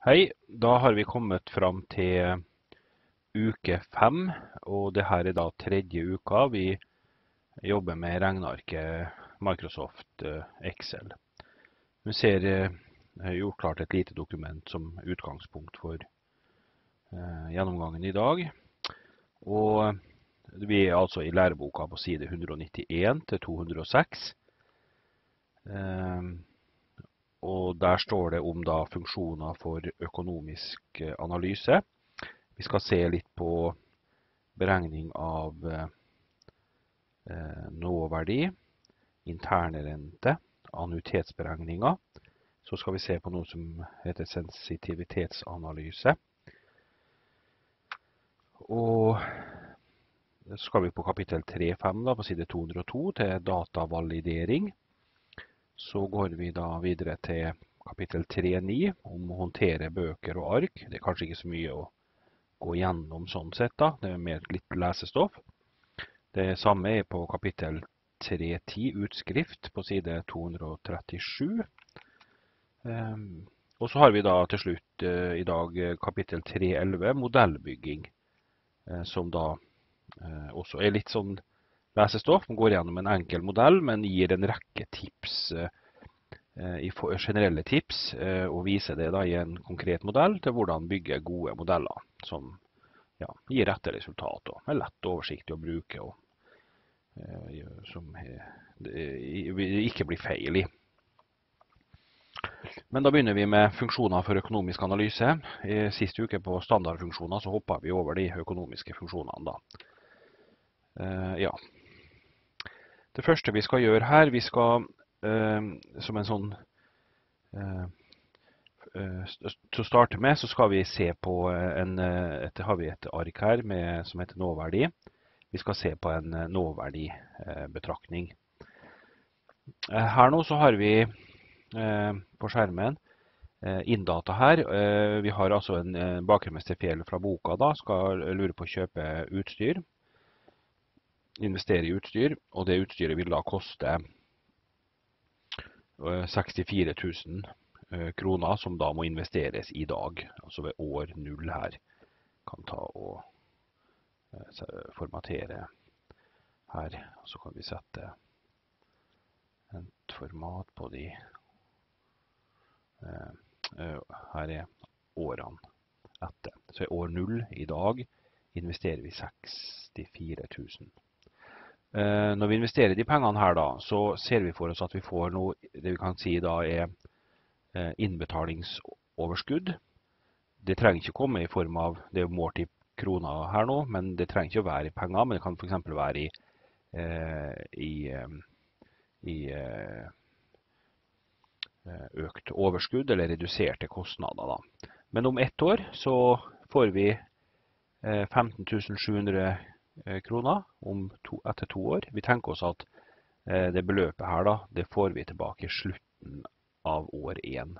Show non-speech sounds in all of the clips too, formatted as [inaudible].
Hei, da har vi kommet fram til uke fem, og det her er da tredje uka vi jobber med regnearket Microsoft eh, Excel. Vi ser gjort eh, klart et lite dokument som utgangspunkt for eh, gjennomgangen i dag. Og vi er altså i læreboka på side 191 til 206 og der står det om da funksjoner for økonomisk eh, analyse. Vi skal se litt på beregning av eh, eh nåverdi, internrente, annuitetsberegninger. Så skal vi se på noe som heter sensitivitetsanalyse. Og så skal vi på kapittel 3.5 på side 202 til datavalidering så går vi da videre til kapittel 3.9 om å håndtere bøker og ark. Det er kanskje ikke så mye å gå gjennom sånn sett, da. Det er mer litt lesestoff. Det samme er på kapittel 3.10 utskrift på side 237. Ehm, og så har vi da til slutt eh, i dag eh, kapittel 3.11 modellbygging, eh, som da også er litt sånn lesestoff. Man går gjennom en enkel modell, men gir en rekke tips, eh, eh, generelle tips, eh, og viser det i en konkret modell til hvordan bygge gode modeller som ja, gir rette resultat og er lett og oversiktlig å bruke. og som ikke blir feil i. Men da begynner vi med funksjoner for økonomisk analyse. I siste uke på standardfunksjoner så hoppa vi over de økonomiske funksjonene. da. Ja, det første vi skal gjøre her, vi skal eh, som en sånn eh, eh, til å starte med så skal vi se på en, et, har vi et ark her med, som heter nåverdi. Vi skal se på en nåverdibetraktning. Her nå så har vi på skjermen inndata her. Vi har altså en bakermester fjell fra boka da, skal lure på å kjøpe utstyr investere i utstyr, og det utstyret vil da koste 64 eh, 000 eh, kroner, som da må investeres i dag, altså ved år null her. Kan ta og eh, formatere her, og så kan vi sette et format på de Her er årene etter. Så i år null i dag investerer vi 64 000. kroner. Eh, når vi investerer de pengene her, da, så ser vi for oss at vi får noe det vi kan si da er eh, innbetalingsoverskudd. Det trenger ikke komme i form av det er målt i kroner her nå, men det trenger ikke å være i penger. Men det kan f.eks. være i, eh, i, i, økt overskudd eller reduserte kostnader. Da. Men om ett år så får vi 15 700 Eh, kroner to, etter to år. Vi tenker oss at eh, det beløpet her da, det får vi tilbake i slutten av år 1.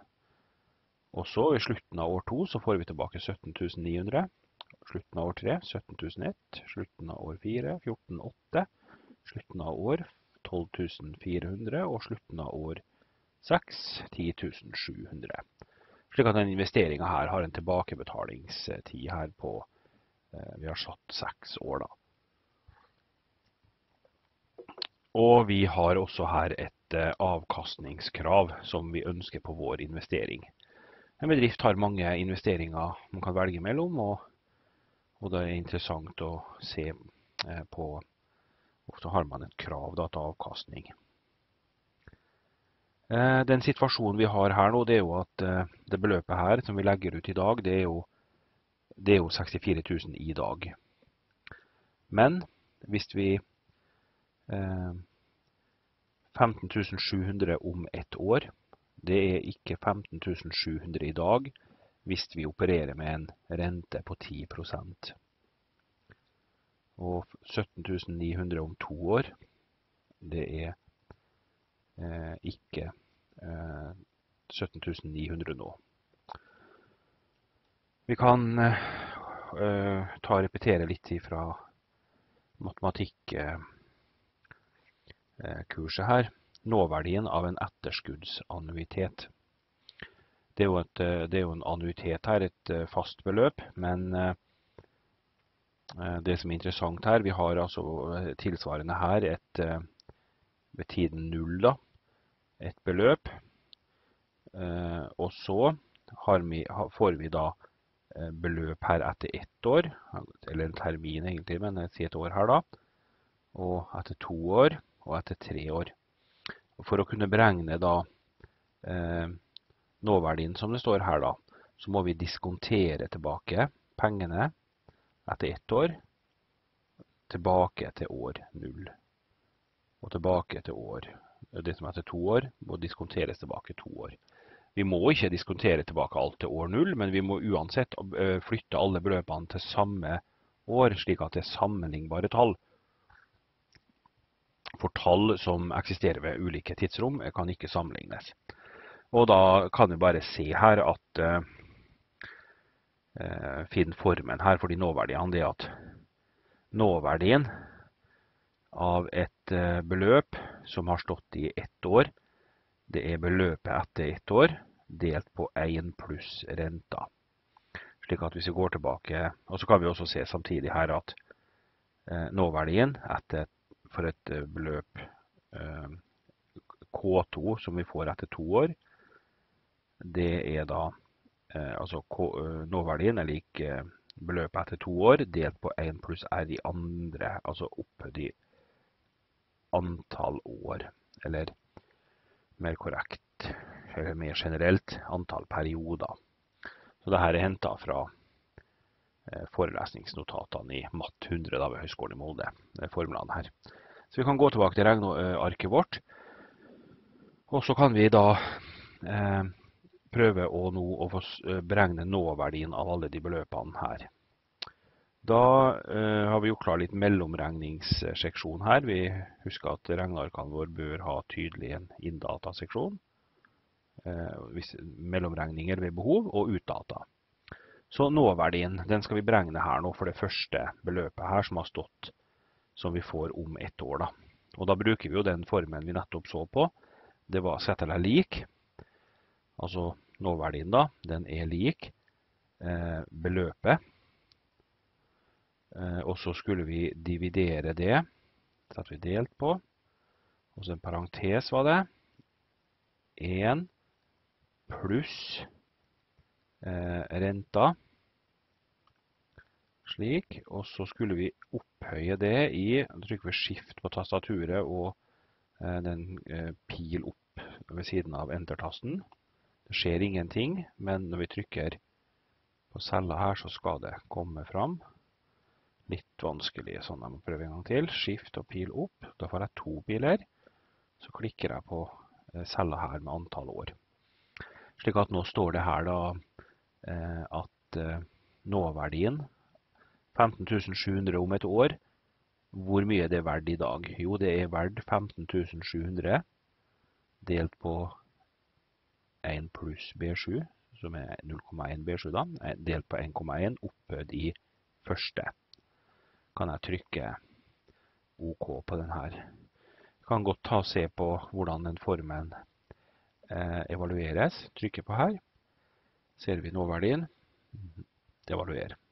Og så i slutten av år 2 så får vi tilbake 17.900. Slutten av år 3 17.001. Slutten av år 4 14.8. Slutten av år 12.400. Og slutten av år 6 10.700. Slik at den investeringa her har en tilbakebetalingstid her på eh, Vi har satt seks år, da. Og vi har også her et eh, avkastningskrav som vi ønsker på vår investering. En bedrift har mange investeringer man kan velge mellom, og, og det er interessant å se eh, på Ofte har man et krav da, til avkastning. Eh, den situasjonen vi har her nå, det er jo at det beløpet her som vi legger ut i dag, det er jo, det er jo 64 000 i dag. Men hvis vi 15.700 eh, om ett år. Det er ikke 15.700 i dag hvis vi opererer med en rente på 10 Og 17.900 om to år, det er eh, ikke eh, 17.900 nå. Vi kan eh, eh, ta og repetere litt fra matematikk. Eh, Eh, kurset her nåverdien av en etterskuddsannuitet. Det er, et, eh, det er, jo en annuitet her, et eh, fast beløp, men det som er interessant her, vi har altså tilsvarende her et ved tiden null, da, et beløp. Og så vi, får vi da beløp her etter ett år, eller en termin egentlig, men jeg sier et år her da. Og etter to år og etter tre år. For å kunne beregne da eh, nåverdien som det står her, da, så må vi diskontere tilbake pengene etter ett år tilbake til år null. Og tilbake til år Det som er heter to år, må diskonteres tilbake to år. Vi må ikke diskontere tilbake alt til år null, men vi må uansett eh, flytte alle beløpene til samme år, slik at det er sammenlignbare tall for tall som eksisterer ved ulike tidsrom, eh, kan ikke sammenlignes. Og da kan vi bare se her at eh, eh Finn formen her for de nåverdiene. Det er at nåverdien av et eh, beløp som har stått i ett år, det er beløpet etter ett år delt på 1 pluss renta. Slik at hvis vi går tilbake, og så kan vi også se samtidig her at nåverdien etter for et eh, beløp eh, K2 som vi får etter to år, det er da eh, altså nåverdien er lik beløpet etter to år delt på 1 pluss R i andre, altså opphøyd i antall år. Eller mer korrekt, eller mer generelt, antall perioder. Så dette er henta fra forelesningsnotatene i Matt 100 ved Høgskolen i Molde. det er formlene her. Så vi kan gå tilbake til regnearket eh, vårt. Og så kan vi da eh, prøve å, nå, å eh, beregne nåverdien av alle de beløpene her. Da eh, har vi gjort klar litt mellomregningsseksjon her. Vi husker at regnearkene våre bør ha tydelig en inndataseksjon. Eh, mellomregninger ved behov og utdata. Så nåverdien den skal vi beregne her nå for det første beløpet her som har stått som vi får om ett år. Da. Og da bruker vi jo den formelen vi nettopp så på. Det var sett eller lik, altså nåverdien da, den er lik eh, beløpet. Eh, og så skulle vi dividere det, satte vi delt på, og så en parentes var det. 1 pluss eh, renta slik, og så skulle vi opphøye det i da trykker vi skift på tastaturet og eh, den eh, pil opp ved siden av enter-tasten. Det skjer ingenting, men når vi trykker på cella her, så skal det komme fram. Litt vanskelig, sånn jeg må prøve en gang til. Skift og pil opp. Da får jeg to piler. Så klikker jeg på eh, cella her med antall år. Slik at nå står det her da at nåverdien 15.700 om et år. Hvor mye er det verdt i dag? Jo, det er verdt 15.700 delt på 1 pluss B7, som er 0,1 B7, da, eh, delt på 1,1 opphøyd i første. Kan jeg trykke OK på den her. Kan godt ta og se på hvordan den formen eh, evalueres. Trykker på her. Ser vi nåverdien? Devaluer. Mhm.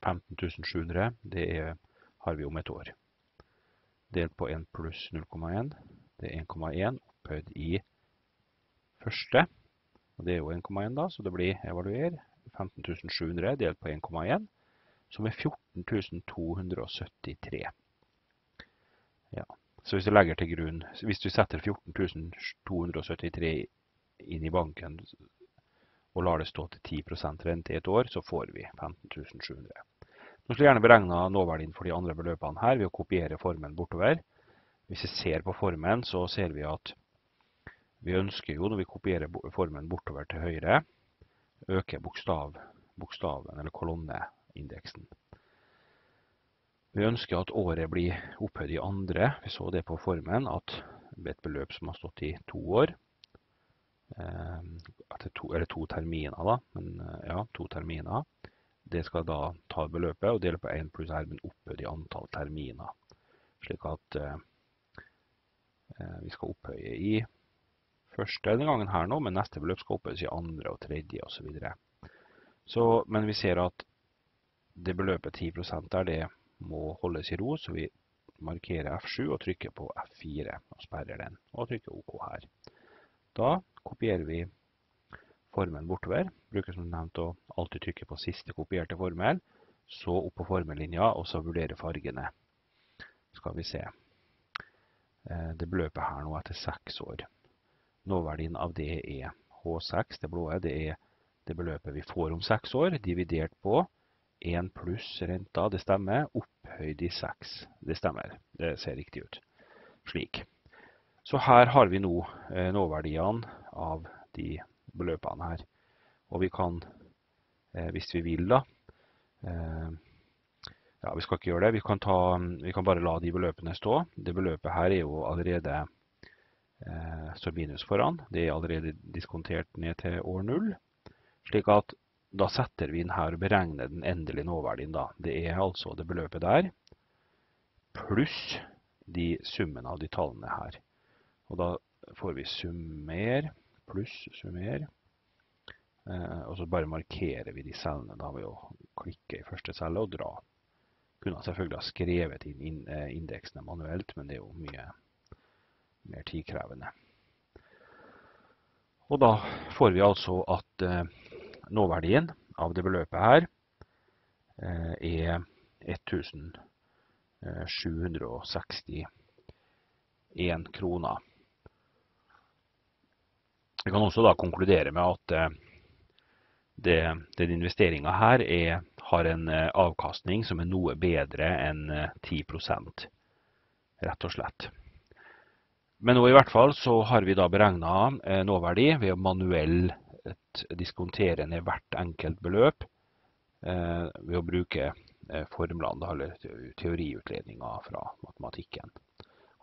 15.700, det er, har vi om et år. Delt på 1 pluss 0,1, det er 1,1 opphøyd i første. og Det er jo 1,1 da, så det blir evaluer 15.700 delt på 1,1, som er 14.273. Ja. Så hvis du legger til grunn, hvis du setter 14.273 inn i banken og lar det stå til 10 rente i et år, så får vi 15.700. Nå skulle jeg gjerne beregna nåverdien for de andre beløpene her ved å kopiere formen bortover. Hvis vi ser på formen, så ser vi at vi ønsker jo, når vi kopierer formen bortover til høyre, øke bokstav, bokstaven eller kolonneindeksen. Vi ønsker at året blir opphøyd i andre. Vi så det på formen at et beløp som har stått i to år, Eh, er to, eller to terminer, da. Men eh, ja, to terminer. Det skal da ta beløpet og dele på 1 pluss r, men opphøyd i antall terminer. Slik at eh, eh, vi skal opphøye i første denne gangen her nå, men neste beløp skal opphøyes i andre og tredje osv. Så videre. så, men vi ser at det beløpet 10 der, det må holdes i ro, så vi markerer F7 og trykker på F4 og sperrer den, og trykker OK her. Da kopierer vi formelen bortover. Bruker som nevnt å alltid trykke på siste kopierte formel, så opp på formellinja, og så vurdere fargene. Skal vi se. Eh, det beløpet her nå er til seks år. Nåverdien av det er H6, det blå, det er det beløpet vi får om seks år, dividert på 1 pluss renta, det stemmer, opphøyd i 6, det stemmer. Det ser riktig ut. Slik. Så her har vi nå eh, nåverdiene av de beløpene her. Og vi kan, eh, hvis vi vil da, eh, ja, vi skal ikke gjøre det. Vi kan, ta, vi kan bare la de beløpene stå. Det beløpet her er jo allerede eh, står minus foran. Det er allerede diskontert ned til år 0. Slik at da setter vi inn her og beregner den endelige nåverdien. Da. Det er altså det beløpet der, pluss de summen av de tallene her. Og da får vi summer pluss, summer. Eh, og så bare markerer vi de cellene da ved å klikke i første celle og dra. Kunne selvfølgelig ha skrevet inn eh, indeksene manuelt, men det er jo mye mer tidkrevende. Og da får vi altså at eh, nåverdien av det beløpet her eh, er 1761 kroner. Vi kan også da konkludere med at eh, det, den investeringa her er, har en eh, avkastning som er noe bedre enn 10 eh, rett og slett. Men nå i hvert fall så har vi da beregna nåverdi ved å manuelt diskontere ned hvert enkelt beløp ved å bruke formlene, eller teoriutledninga fra matematikken.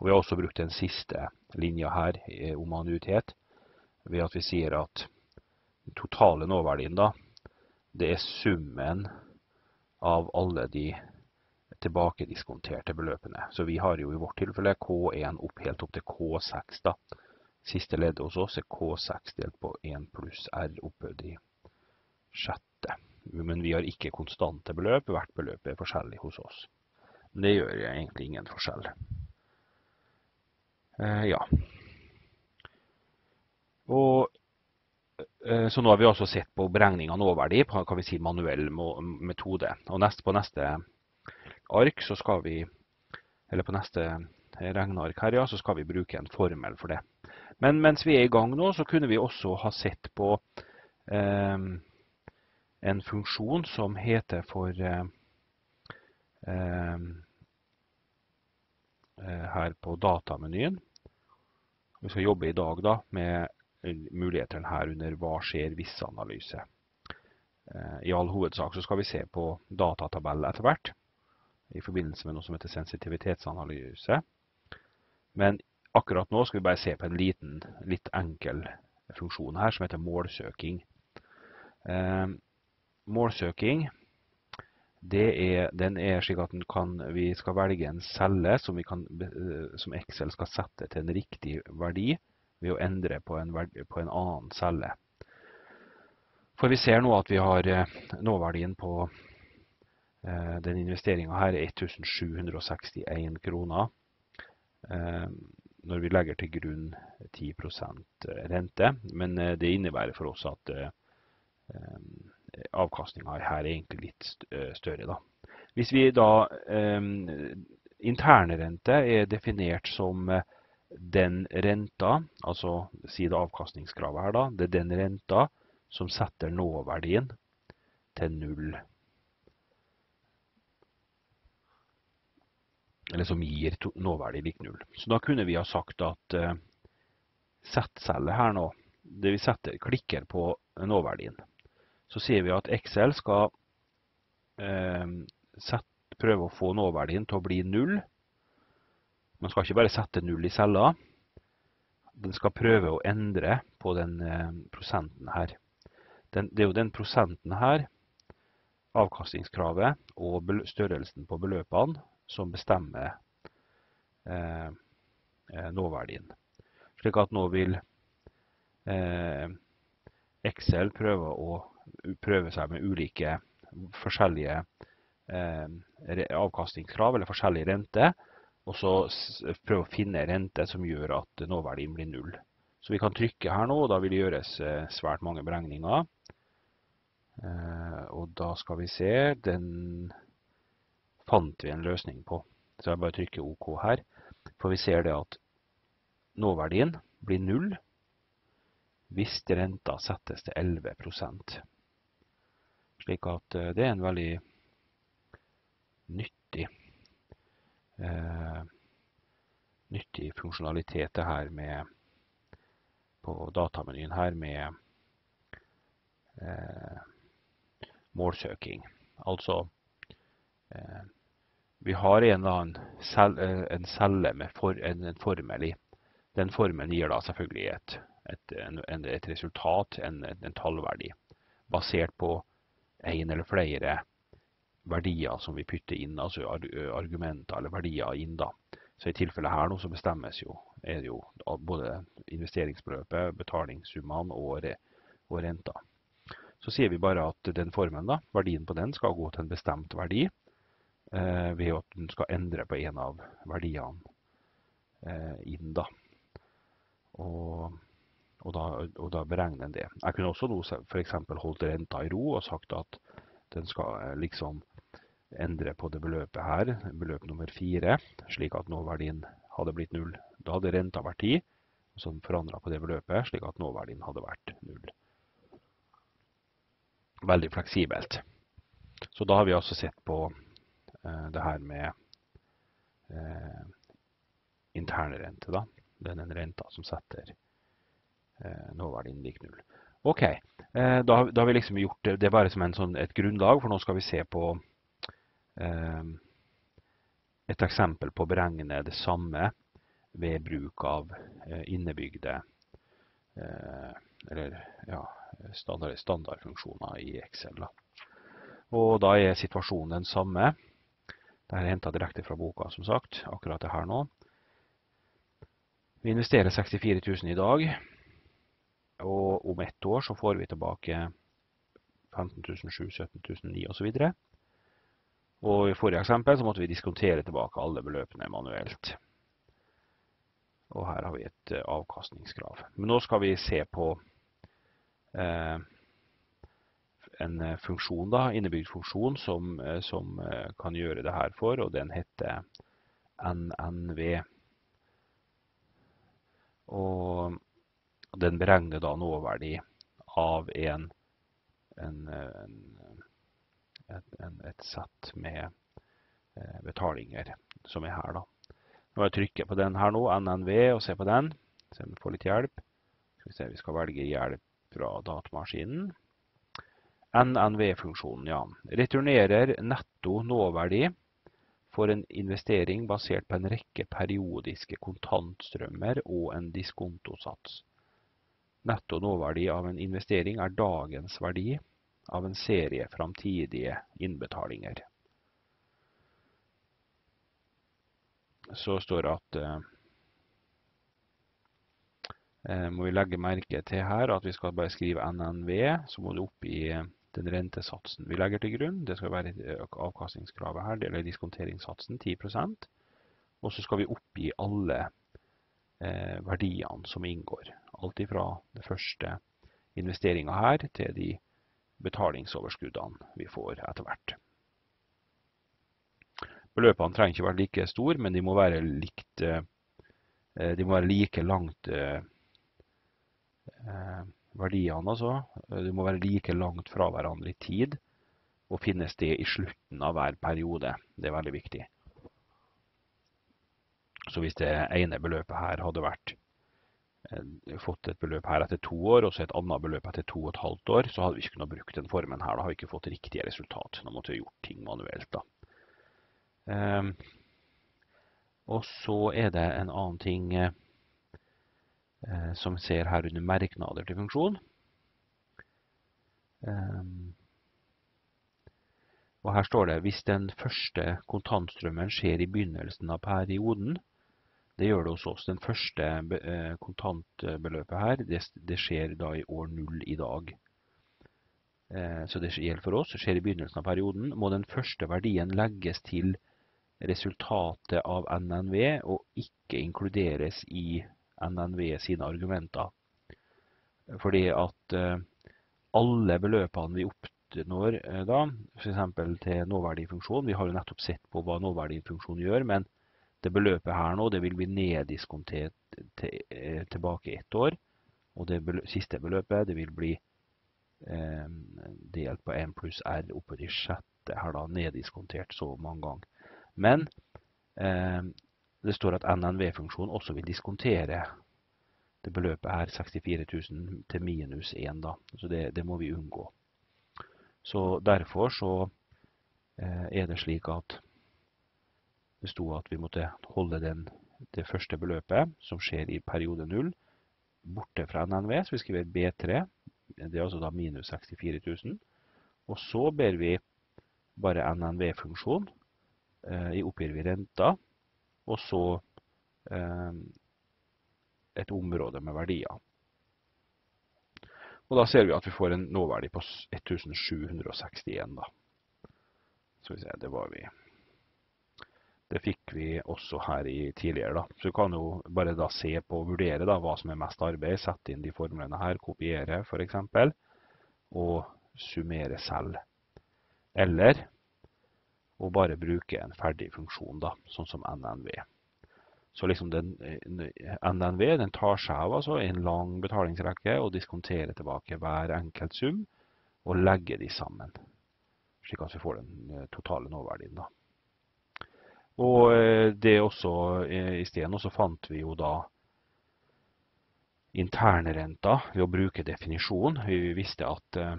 Og vi har også brukt den siste linja her om annuitet ved at vi sier at den totale nåverdien, da, det er summen av alle de tilbakediskonterte beløpene. Så vi har jo i vårt tilfelle K1 opp helt opp til K6, da. Siste leddet hos oss er K6 delt på 1 pluss R opphøyd i sjette. Men vi har ikke konstante beløp. Hvert beløp er forskjellig hos oss. Men det gjør egentlig ingen forskjell. Eh, ja, og, eh, så nå har vi også sett på beregning av nåverdi på kan vi si, manuell metode. Og nest, på neste ark så skal vi, eller på neste regneark her, ja, så skal vi bruke en formel for det. Men mens vi er i gang nå, så kunne vi også ha sett på eh, en funksjon som heter for eh, eh, eh her på datamenyen. Vi skal jobbe i dag da med mulighetene her under hva skjer hvis-analyse. Eh, I all hovedsak så skal vi se på datatabell etter hvert, i forbindelse med noe som heter sensitivitetsanalyse. Men akkurat nå skal vi bare se på en liten, litt enkel funksjon her, som heter målsøking. Eh, målsøking, er, den er slik at kan, vi skal velge en celle som, kan, eh, som Excel skal sette til en riktig verdi, ved å endre på en, på en annen celle. For vi ser nå at vi har eh, nåverdien på eh, den investeringa her er 1761 kroner. Eh, når vi legger til grunn 10 rente. Men det innebærer for oss at avkastninga her er egentlig litt større, da. Hvis vi da Internrente er definert som den renta, altså si det avkastningskravet her, da, det er den renta som setter nåverdien til null. Eller som gir nåverdien lik null. Så da kunne vi ha sagt at uh, settcelle her nå, det vi setter, klikker på nåverdien. Så ser vi at Excel skal uh, eh, set, prøve å få nåverdien til å bli null man skal ikke bare sette null i cella. Den skal prøve å endre på den eh, prosenten her. Den, det er jo den prosenten her, avkastningskravet og størrelsen på beløpene, som bestemmer eh, eh, nåverdien. Slik at nå vil eh, Excel prøve, å, prøve seg med ulike forskjellige eh, avkastningskrav eller forskjellige renter og så prøve å finne rente som gjør at nåverdien blir null. Så vi kan trykke her nå, og da vil det gjøres eh, svært mange beregninger. Eh, og da skal vi se, den fant vi en løsning på. Så jeg bare trykker OK her. For vi ser det at nåverdien blir null hvis renta settes til 11 Slik at eh, det er en veldig nyttig eh, nyttig funksjonalitet det her med på datamenyen her med eh, målsøking. Altså eh, vi har en eller annen cell, eh, en celle med for, en, en, formel i. Den formelen gir da selvfølgelig et, et, en, et resultat, en, en tallverdi, basert på én eller flere verdier som vi putter inn, altså argumenter eller verdier inn. da. Så I tilfellet her nå så bestemmes jo, er det jo både investeringsbeløpet, betalingssummene og, re, og renta. Så sier vi bare at den formen, da, verdien på den skal gå til en bestemt verdi eh, ved at den skal endre på en av verdiene eh, inn. da. Og, og, da, og da beregner en det. Jeg kunne også nå f.eks. holdt renta i ro og sagt at den skal eh, liksom endre på det beløpet her, beløp nummer fire, slik at nåverdien hadde blitt null. Da hadde renta vært 10, som forandra på det beløpet, slik at nåverdien hadde vært null. Veldig fleksibelt. Så da har vi altså sett på eh, det her med eh, internrente, da. Det er den renta som setter eh, nåverdien lik null. Ok, eh, da, da, har vi liksom gjort det, det er bare som sånn, et grunnlag, for nå skal vi se på Ehm, et eksempel på å beregne det samme ved bruk av eh, innebygde eh, eller ja, standard, standardfunksjoner i Excel. Da. Og da er situasjonen den samme. Dette er hentet direkte fra boka, som sagt, akkurat det her nå. Vi investerer 64 000 i dag, og om ett år så får vi tilbake 15 000, 7 000, 17 000, 9 videre. Og i forrige eksempel så måtte vi diskontere tilbake alle beløpene manuelt. Og her har vi et eh, avkastningskrav. Men nå skal vi se på eh, en eh, funksjon, da, innebygd funksjon, som, eh, som, kan gjøre det her for, og den heter NNV. Og den beregner da nåverdi av en, en, en en, et sett med eh, betalinger, som er her. da. Når jeg trykker på den her nå, NNV, og ser på den, Så vi får litt hjelp Skal vi se, vi skal velge hjelp fra datamaskinen. NNV-funksjonen, ja. Returnerer netto nåverdi for en investering basert på en rekke periodiske kontantstrømmer og en diskontosats. Netto nåverdi av en investering er dagens verdi av en serie framtidige innbetalinger. Så står det at eh, eh, må vi legge merke til her at vi skal bare skrive NNV, så må du opp i eh, den rentesatsen vi legger til grunn. Det skal være eh, avkastningskravet her, eller diskonteringssatsen, 10 Og så skal vi oppgi alle eh, verdiene som inngår. Alt ifra det første investeringa her til de betalingsoverskuddene vi får etter hvert. Beløpene trenger ikke være like store, men de må være, likt, eh, de må være like langt eh, Verdiene, altså. De må være like langt fra hverandre i tid og finne sted i slutten av hver periode. Det er veldig viktig. Så hvis det ene beløpet her hadde vært Eh, fått et beløp her etter to år, og så et annet beløp etter to og et halvt år, så hadde vi ikke kunnet bruke den formen her. Da har vi ikke fått riktige resultat. Da måtte vi ha gjort ting manuelt, da. Um, og så er det en annen ting uh, som ser her under merknader til funksjon. Um, og her står det hvis den første kontantstrømmen skjer i begynnelsen av perioden, det gjør det hos oss. Den første eh, kontantbeløpet her, det, det skjer da i år null i dag. Eh, så det gjelder for oss, det skjer i begynnelsen av perioden. Må den første verdien legges til resultatet av NNV og ikke inkluderes i NNV sine argumenter. Fordi at eh, alle beløpene vi oppnår da, f.eks. til nåverdifunksjon Vi har jo nettopp sett på hva nåverdifunksjon gjør, men det beløpet her nå, det vil bli neddiskontert til, eh, tilbake ett år. Og det siste beløpet, det vil bli eh, delt på 1 pluss R oppe i sjette her da, neddiskontert så mange ganger. Men eh, det står at NNV-funksjonen også vil diskontere det beløpet her, 64 000 til minus 1 da. Så det, må vi unngå. Så derfor så er det slik at det av at vi måtte holde den, det første beløpet, som skjer i periode 0, borte fra NNV. Så vi skriver B3, det er altså da minus 64 000. Og så ber vi bare NNV-funksjon. Eh, I oppgir vi renta, og så eh, et område med verdier. Og da ser vi at vi får en nåverdi på 1761, da. Skal vi se, det var vi. Det fikk vi også her i tidligere. da. Så du kan jo bare da se på og vurdere da, hva som er mest arbeid. Sette inn de formlene her, kopiere f.eks. Og summere selv. Eller å bare bruke en ferdig funksjon, da, sånn som NNV. Så liksom den, eh, NNV den tar seg av altså, en lang betalingsrekke og diskonterer tilbake hver enkelt sum og legger de sammen. Slik at vi får den eh, totale nåverdien. da. Og eh, det også eh, isteden. Og så fant vi jo da internrenta ved å bruke definisjon. Vi visste at eh,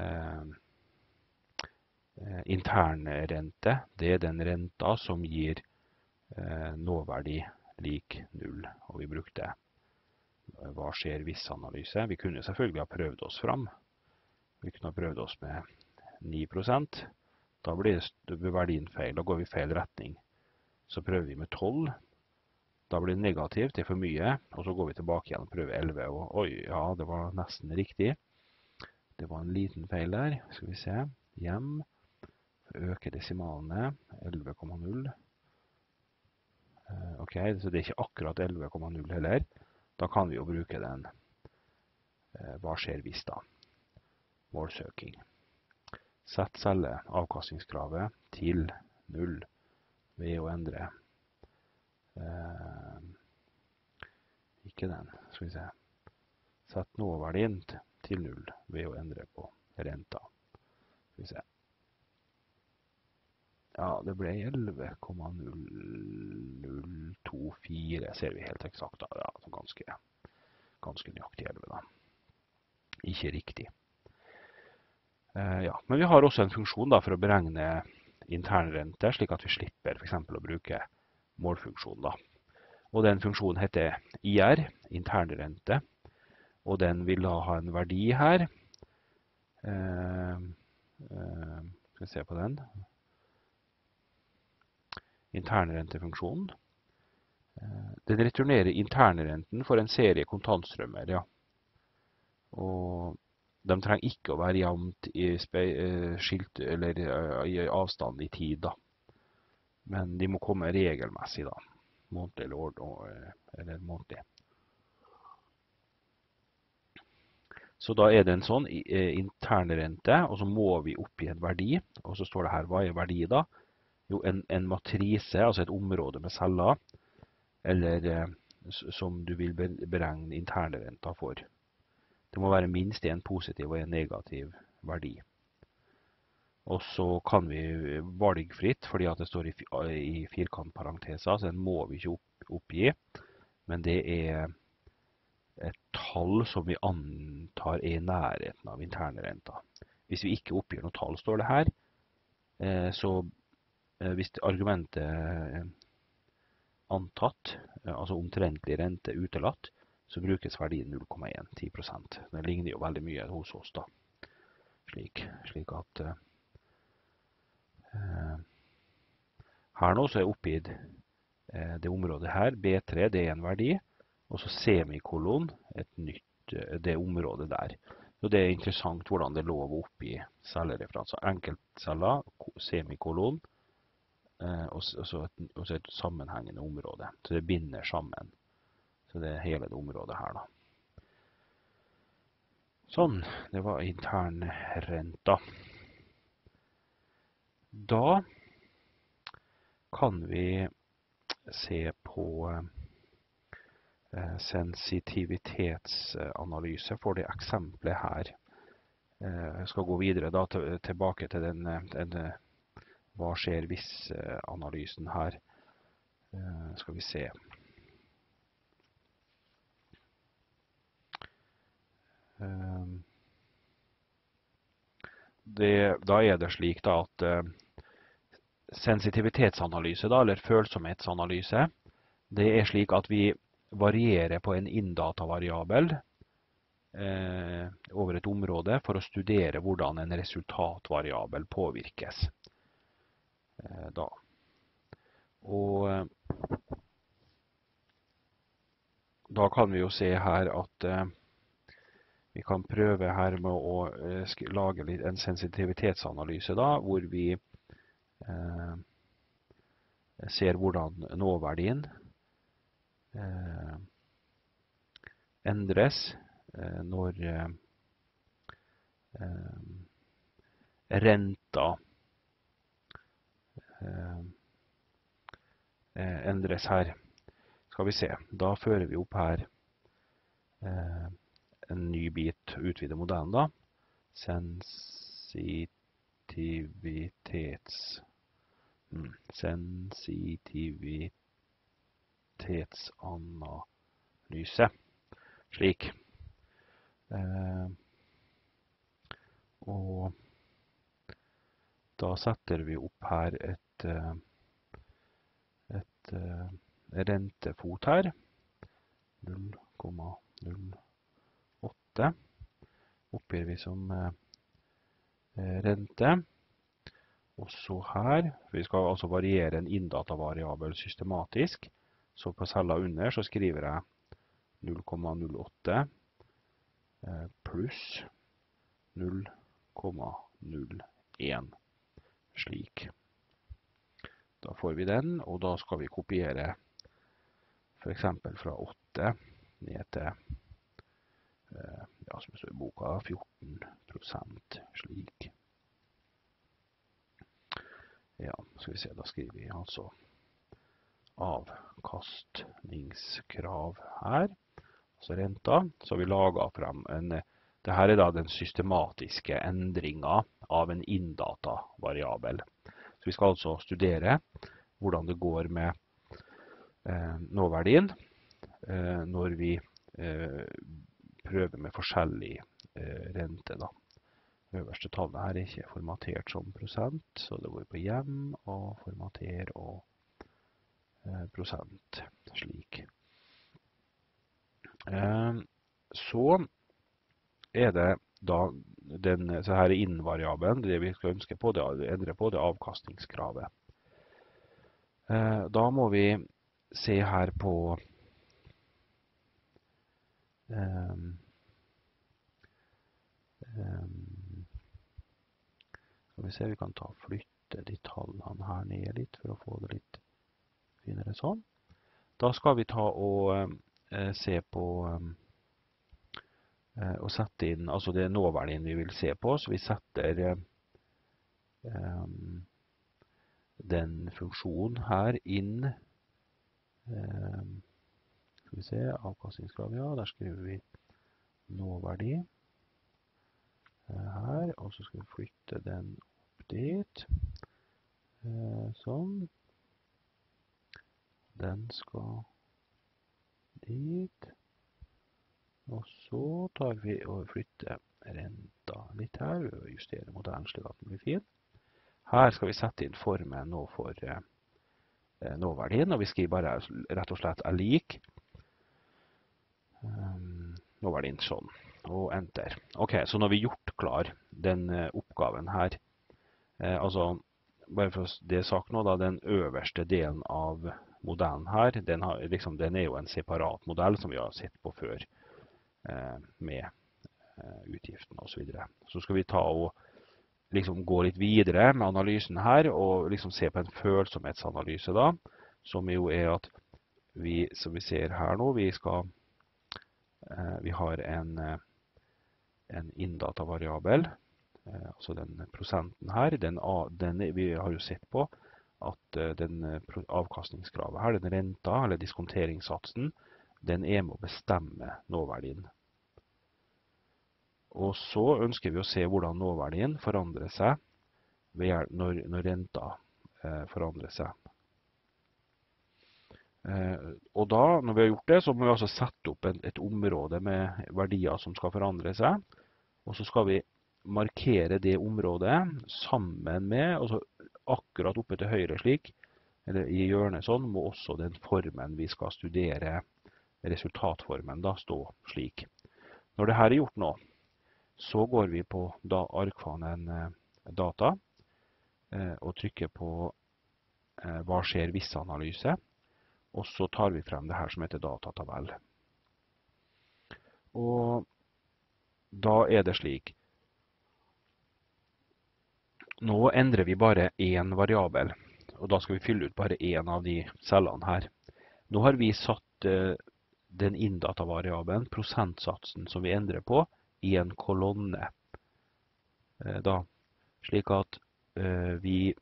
eh, internrente det er den renta som gir eh, nåverdi lik null. Og vi brukte hva skjer hvis-analyse. Vi kunne selvfølgelig ha prøvd oss fram. Vi kunne ha prøvd oss med 9 da blir verdien feil. Da går vi i feil retning. Så prøver vi med 12. Da blir det negativt, det er for mye. Og så går vi tilbake igjen og prøver 11. Og, oi, ja, det var nesten riktig. Det var en liten feil der. Skal vi se. Hjem. Øke desimalene. 11,0. Eh, ok, så det er ikke akkurat 11,0 heller. Da kan vi jo bruke den. Eh, hva skjer hvis da? Målsøking. Sett celleavkastningskravet til null ved å endre eh, Ikke den, skal vi se. Sett nåverdien til null ved å endre på renta. Skal vi se. Ja, det ble 11,0024, ser vi helt eksakt. da. Ja, ganske, ganske nøyaktig 11, da. Ikke riktig. Eh, ja, men vi har også en funksjon for å beregne internrente, slik at vi slipper for eksempel å bruke målfunksjonen. Da. Og den funksjonen heter IR, internrente, og den vil da ha en verdi her. Eh, eh, skal vi se på den. Internrentefunksjonen. Eh, den returnerer internrenten for en serie kontantstrømmer. Ja. Og de trenger ikke å være jevnt i eh, skilt, eller eh, i avstand i tid, da. Men de må komme regelmessig, da. Månedlig eller, eh, eller månedlig. Så da er det en sånn internrente, og så må vi oppgi en verdi. Og så står det her hva er verdi, da? Jo, en, en matrise, altså et område med celler, eller som du vil beregne internrenta for. Det må være minst én positiv og én negativ verdi. Og så kan vi valgfritt, fordi at det står i, i firkantparenteser, så den må vi ikke opp, oppgi. Men det er et tall som vi antar er i nærheten av internrenta. Hvis vi ikke oppgir noe tall, står det her, eh, så eh, hvis argumentet eh, antatt, altså omtrentlig rente utelatt, så brukes verdien 0,1-10 Det ligner jo veldig mye hos oss, da. Slik, slik at eh, eh Her nå så er oppgitt eh, det området her. B3 det er en verdi. Og så semikolon et nytt, eh, det området der. Så Det er interessant hvordan det er lov å oppgi cellereferanser. Enkeltceller, semikolon, eh, og så et, et, sammenhengende område. Så det binder sammen. Så det er hele det området her, da. Sånn. Det var internrenta. Da kan vi se på eh, sensitivitetsanalyse for det eksempelet her. Jeg eh, skal gå videre da, tilbake til den, den eh, hva skjer hvis-analysen her. Skal vi se. Ehm, det, da er det slik da, at eh, sensitivitetsanalyse, da, eller følsomhetsanalyse, det er slik at vi varierer på en inndatavariabel eh, over et område for å studere hvordan en resultatvariabel påvirkes. Eh, da. Og eh, da kan vi jo se her at eh, vi kan prøve her med å eh, lage litt en sensitivitetsanalyse da, hvor vi eh, ser hvordan nåverdien eh, endres eh, når eh, eh, renta endres her. Skal vi se, da fører vi opp her en ny bit og utvide modellen, da. Sensitivitets... Mm. Sensitivitetsanalyse. Slik. Eh, og da setter vi opp her et, eh, et, et eh, rentefot her. 0,0 rente oppgir vi som eh, eh, rente. Og så her, vi skal altså variere en inndatavariabel systematisk, så på cella under så skriver jeg 0,08 eh, pluss 0,01 slik. Da får vi den, og da skal vi kopiere for eksempel fra 8 ned til Eh, ja, som står i boka, 14 slik. Ja, skal vi se, da skriver vi altså avkastningskrav her, altså renta. Så vi laga frem en det her er da den systematiske endringa av en inndata variabel. Så vi skal altså studere hvordan det går med eh, nåverdien eh, når vi eh, prøve med forskjellig eh, rente. da. Øverste tallet her er ikke formatert som prosent, så det går på hjem og formater og eh, prosent, slik. Eh, så er det da den, så her er innvariabelen, det vi skal ønske på, det, endre på, det er avkastningskravet. Da må vi se her på um, um, Skal vi se, vi kan ta flytte de tallene her ned litt for å få det litt finere sånn. Da skal vi ta og eh, se på eh, eh og sette inn, altså Det er nåverdien vi vil se på, så vi setter eh, den funksjonen her inn ehm, skal vi se, avkastningskrav, ja. Der skriver vi nåverdi. Eh, her. Og så skal vi flytte den opp dit. Eh, sånn. Den skal dit. Og så tar vi og flytter renta litt her. og justerer modellen slik at den blir fin. Her skal vi sette inn formen nå for eh, nåverdien. Og vi skriver bare rett og slett er lik nå var det inn sånn, og enter. Ok, så nå har vi gjort klar den eh, oppgaven her. Eh, altså, bare for det sagt nå, da, den øverste delen av modellen her, den, har, liksom, den, er jo en separat modell som vi har sett på før eh, med eh, utgiftene osv. Så, videre. så skal vi ta og liksom, gå litt videre med analysen her og liksom, se på en følsomhetsanalyse, da, som jo er at vi, som vi ser her nå, vi skal Eh, vi har en, eh, en variabel, eh, altså den prosenten her. Den, den, vi har jo sett på at den avkastningskravet her, den renta eller diskonteringssatsen, den er med å bestemme nåverdien. Og så ønsker vi å se hvordan nåverdien forandrer seg når, når renta forandrer seg. Eh, og da, når vi har gjort det, så må vi altså sette opp en, et område med verdier som skal forandre seg. Og så skal vi markere det området sammen med, altså akkurat oppe til høyre slik, eller i hjørnet sånn, må også den formen vi skal studere, resultatformen, da stå slik. Når dette er gjort nå, så går vi på da arkfanen eh, data eh, og trykker på hva skjer hvis-analyse. Og så tar vi frem det her som heter datatabell. Og da er det slik. Nå endrer vi bare én variabel, og da skal vi fylle ut bare én av de cellene her. Nå har vi satt eh, den inndatavariabelen, prosentsatsen som vi endrer på, i en kolonne. Eh, da, slik at eh, vi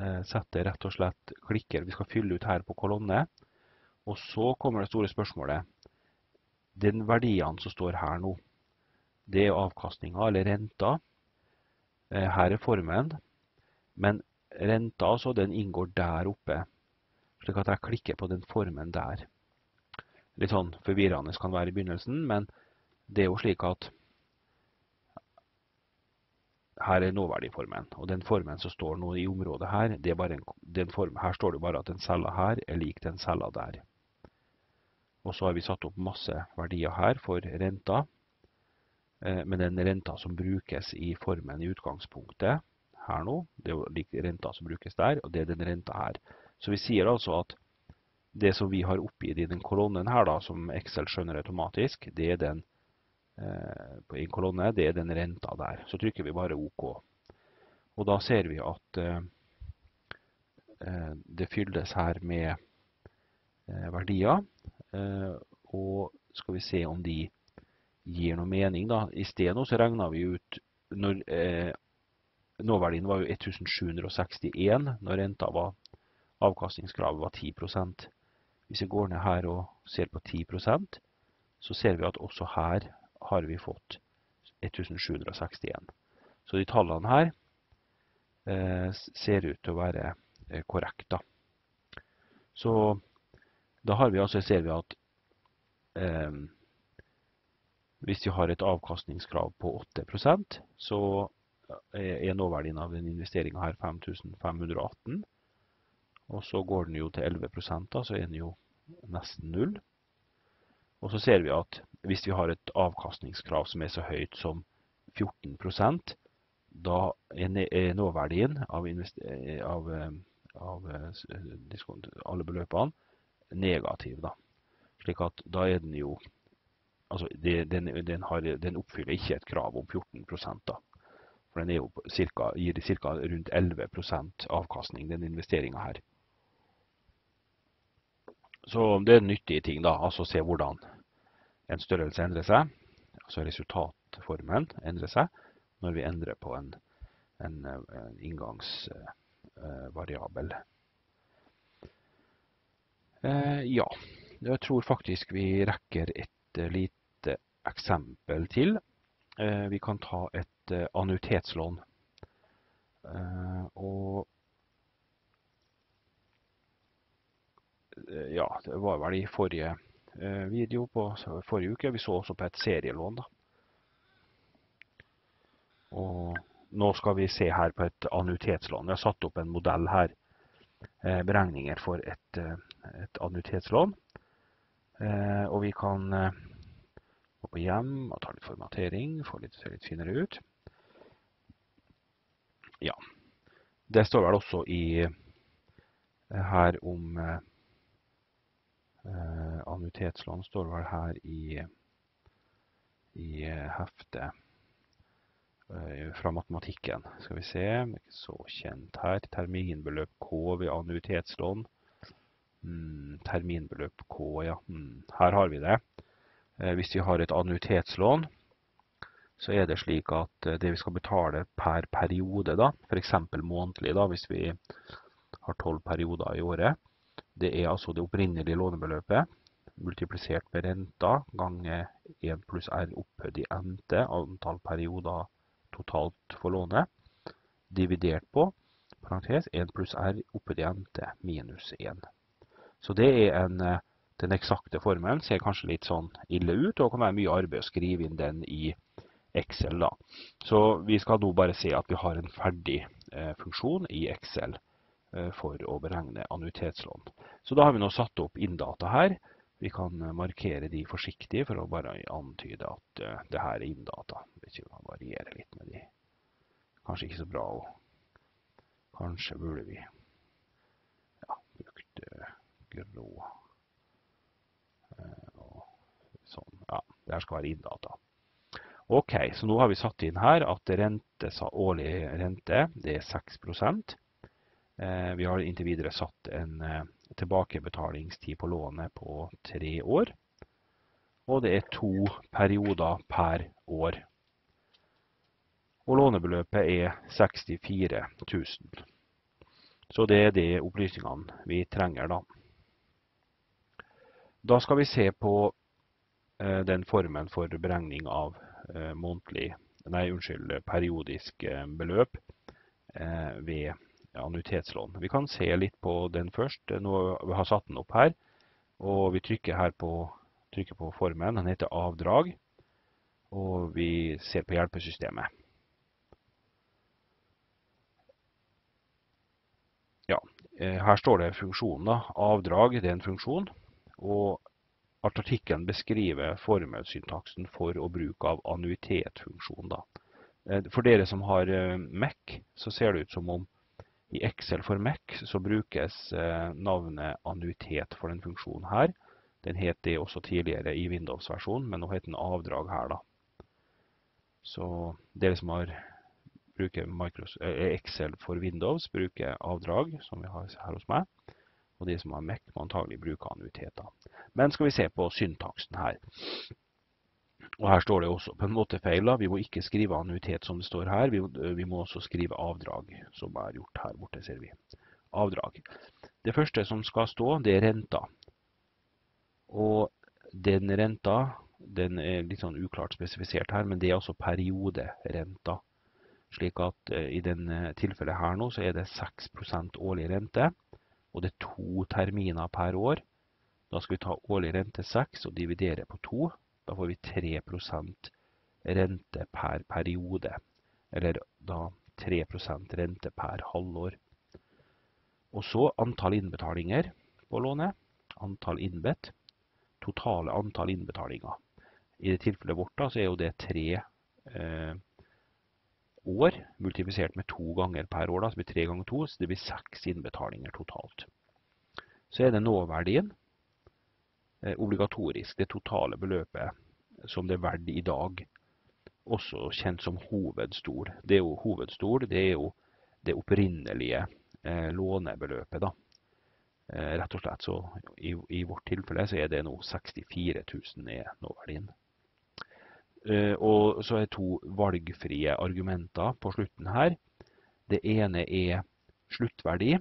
Eh, setter rett og slett klikker vi skal fylle ut her på kolonne. Og så kommer det store spørsmålet. Den verdien som står her nå, det er avkastninga eller renta. Eh, her er formen. Men renta altså, den inngår der oppe. Slik at jeg klikker på den formen der. Litt sånn forvirrende kan være i begynnelsen, men det er jo slik at her er nåverdiformen. Og den formen som står nå i området her, det er bare en, den form, her står det bare at den cella her er lik den cella der. Og så har vi satt opp masse verdier her for renta. Eh, men den renta som brukes i formen i utgangspunktet her nå, det er lik renta som brukes der, og det er den renta her. Så vi sier altså at det som vi har oppgitt i den kolonnen her, da, som Excel skjønner automatisk, det er den renta Eh, på en kolonne, det er den renta der. Så trykker vi bare OK. Og da ser vi at eh, eh, det fylles her med verdier. Og skal vi se om de gir noe mening, da. I sted nå så regna vi ut når, eh, Nåverdien var jo 1761 når renta var Avkastningskravet var 10 Hvis vi går ned her og ser på 10 så ser vi at også her har vi fått 1761. Så de tallene her eh, ser ut til å være eh, korrekte. Så da har vi altså, ser vi at eh, hvis vi har et avkastningskrav på 8 så eh, er nåverdien av den investeringa her 5518. Og så går den jo til 11 da, så er den jo nesten null. Og så ser vi at hvis vi har et avkastningskrav som er så høyt som 14 da er nåverdien av, eh, av, eh, av eh, alle beløpene negativ. Da. Slik at da er den jo Altså, den, den, har, den, oppfyller ikke et krav om 14 da. For den er jo cirka, gir ca. rundt 11 avkastning, den investeringa her. Så det er nyttige ting, da. Altså se hvordan en størrelse endrer seg. Altså resultatformen endrer seg når vi endrer på en, en, en inngangsvariabel. Eh, eh, ja, jeg tror faktisk vi rekker et eh, lite eksempel til. Eh, vi kan ta et eh, annuitetslån. Eh, og Eh, ja, det var vel i forrige eh, video på forrige uke. Vi så også på et serielån. da. Og nå skal vi se her på et annuitetslån. Vi har satt opp en modell her. Eh, beregninger for et, et annuitetslån. Og vi kan gå på hjem og ta litt formatering, få litt, se litt finere ut. Ja. Det står vel også i her om Eh, annuitetslån står vel her i, i eh, heftet eh, fra matematikken. Skal vi se, så kjent her. Terminbeløp K ved annuitetslån. Mm, terminbeløp K, ja. Mm, her har vi det. Eh, hvis vi har et annuitetslån, så er det slik at eh, det vi skal betale per periode, da, f.eks. månedlig, da, hvis vi har tolv perioder i året, det er altså det opprinnelige lånebeløpet multiplisert med renta ganger 1 pluss R opphøyd i NT, antall perioder totalt for lånet, dividert på parentes 1 pluss R opphøyd i NT minus 1. Så det er en, den eksakte formelen. Ser kanskje litt sånn ille ut, og det kan være mye arbeid å skrive inn den i Excel. da. Så vi skal nå bare se at vi har en ferdig eh, funksjon i Excel. Eh, for å beregne annuitetslån. Så da har vi nå satt opp inndata her. Vi kan eh, markere de forsiktig for å bare antyde at eh, det her er inndata. Hvis vi kan variere litt med de. Kanskje ikke så bra òg. Kanskje burde vi ja, brukt grå og sånn. Ja, det her skal være inndata. Ok, så nå har vi satt inn her at rente, årlig rente det er 6 Eh, vi har inntil videre satt en eh, tilbakebetalingstid på lånet på tre år. Og det er to perioder per år. Og lånebeløpet er 64 000. Så det er de opplysningene vi trenger da. Da skal vi se på eh, den formen for beregning av månedlig, nei, unnskyld, periodisk beløp ved annuitetslån. Vi kan se litt på den først. Eh, nå vi har satt den opp her, og vi trykker her på, trykker på formen. Den heter avdrag, og vi ser på hjelpesystemet. Ja, eh, her står det funksjoner. Avdrag det er en funksjon, og artikkelen beskriver formelsyntaksen for å bruke av annuitetfunksjon. Eh, for dere som har Mac, så ser det ut som om i Excel for Mac så brukes eh, navnet annuitet for den funksjonen her. Den het det også tidligere i Windows-versjonen, men nå heter den avdrag her, da. Så dere som har bruker Microsoft, eh, Excel for Windows, bruker avdrag, som vi har her hos meg. Og de som har Mac, må antagelig bruke annuitet. da. Men skal vi se på syntaksen her. Og her står det også på en måte feil. Vi må ikke skrive annuitet som det står her. Vi må, vi må, også skrive avdrag, som er gjort her borte, ser vi. Avdrag. Det første som skal stå, det er renta. Og den renta, den er litt sånn uklart spesifisert her, men det er altså perioderenta. Slik at eh, i den eh, tilfellet her nå, så er det 6 årlig rente. Og det er to terminer per år. Da skal vi ta årlig rente 6 og dividere på 2. Da får vi 3 rente per periode, eller da 3 rente per halvår. Og så antall innbetalinger på lånet, antall innbedt, totale antall innbetalinger. I det tilfellet vårt da, så er jo det tre eh, år multiplisert med to ganger per år. Da, så blir tre ganger to, så det blir seks innbetalinger totalt. Så er det nåverdien Eh, obligatorisk det totale beløpet som det er verdt i dag, også kjent som hovedstol. Det er jo hovedstol, det er jo det opprinnelige eh, lånebeløpet, da. Eh, rett og slett. Så i, i, vårt tilfelle så er det nå 64 000 er nåverdien. Eh, og så er to valgfrie argumenter på slutten her. Det ene er sluttverdi.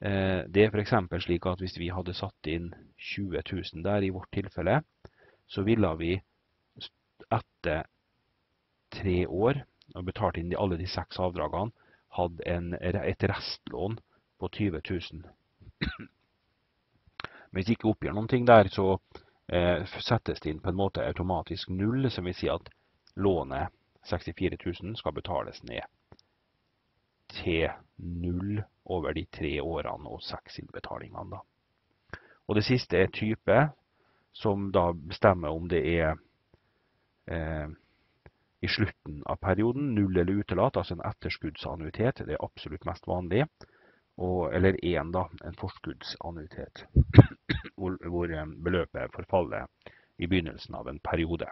Eh, det er for eksempel slik at hvis vi hadde satt inn 20 000 der i vårt tilfelle, så ville vi etter tre år og betalt inn alle de seks avdragene, hatt et restlån på 20 000. Men hvis vi ikke oppgjør noen ting der, så eh, settes det inn på en måte automatisk null, som vil si at lånet 64 000 skal betales ned til null over de tre årene og seks innbetalingene. Da. Og det siste er type, som da bestemmer om det er eh, i slutten av perioden null eller utelatt, altså en etterskuddsannuitet, det er absolutt mest vanlig, og, eller én, da, en forskuddsannuitet, [clears throat] hvor, hvor eh, beløpet forfaller i begynnelsen av en periode.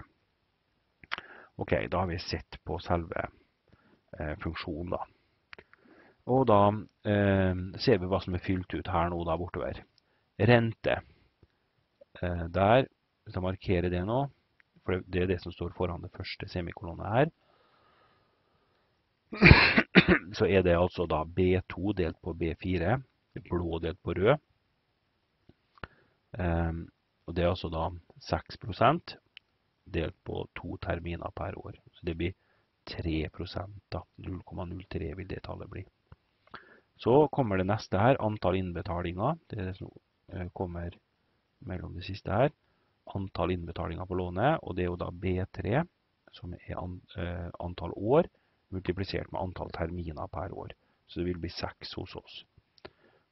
Ok, da har vi sett på selve eh, funksjonen, da. Og da eh, ser vi hva som er fylt ut her nå da bortover. Rente. Eh, der, hvis jeg markerer det nå, for det er det som står foran det første semikolonet her, så er det altså da B2 delt på B4, blå delt på rød. Eh, og det er altså da 6 delt på to terminer per år. Så det blir 3 da. 0,03 vil det tallet bli. Så kommer det neste her, antall innbetalinger. Det er det eh, som kommer mellom det siste her. Antall innbetalinger på lånet, og det er jo da B3, som er eh, antall år, multiplisert med antall terminer per år. Så det vil bli 6 hos oss.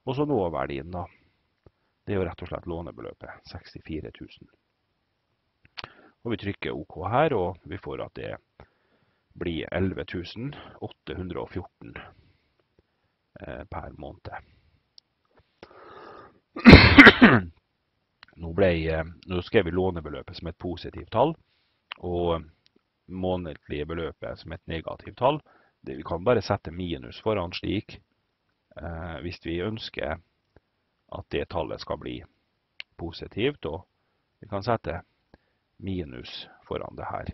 Og så nåverdien, da. Det er jo rett og slett lånebeløpet, 64 000. Og vi trykker OK her, og vi får at det blir 11 814. Eh, per måned. Nå, ble, eh, nå, skrev vi lånebeløpet som et positivt tall, og månedlige beløpet som et negativt tall. vi kan bare sette minus foran slik, eh, hvis vi ønsker at det tallet skal bli positivt. Og vi kan sette minus foran det her,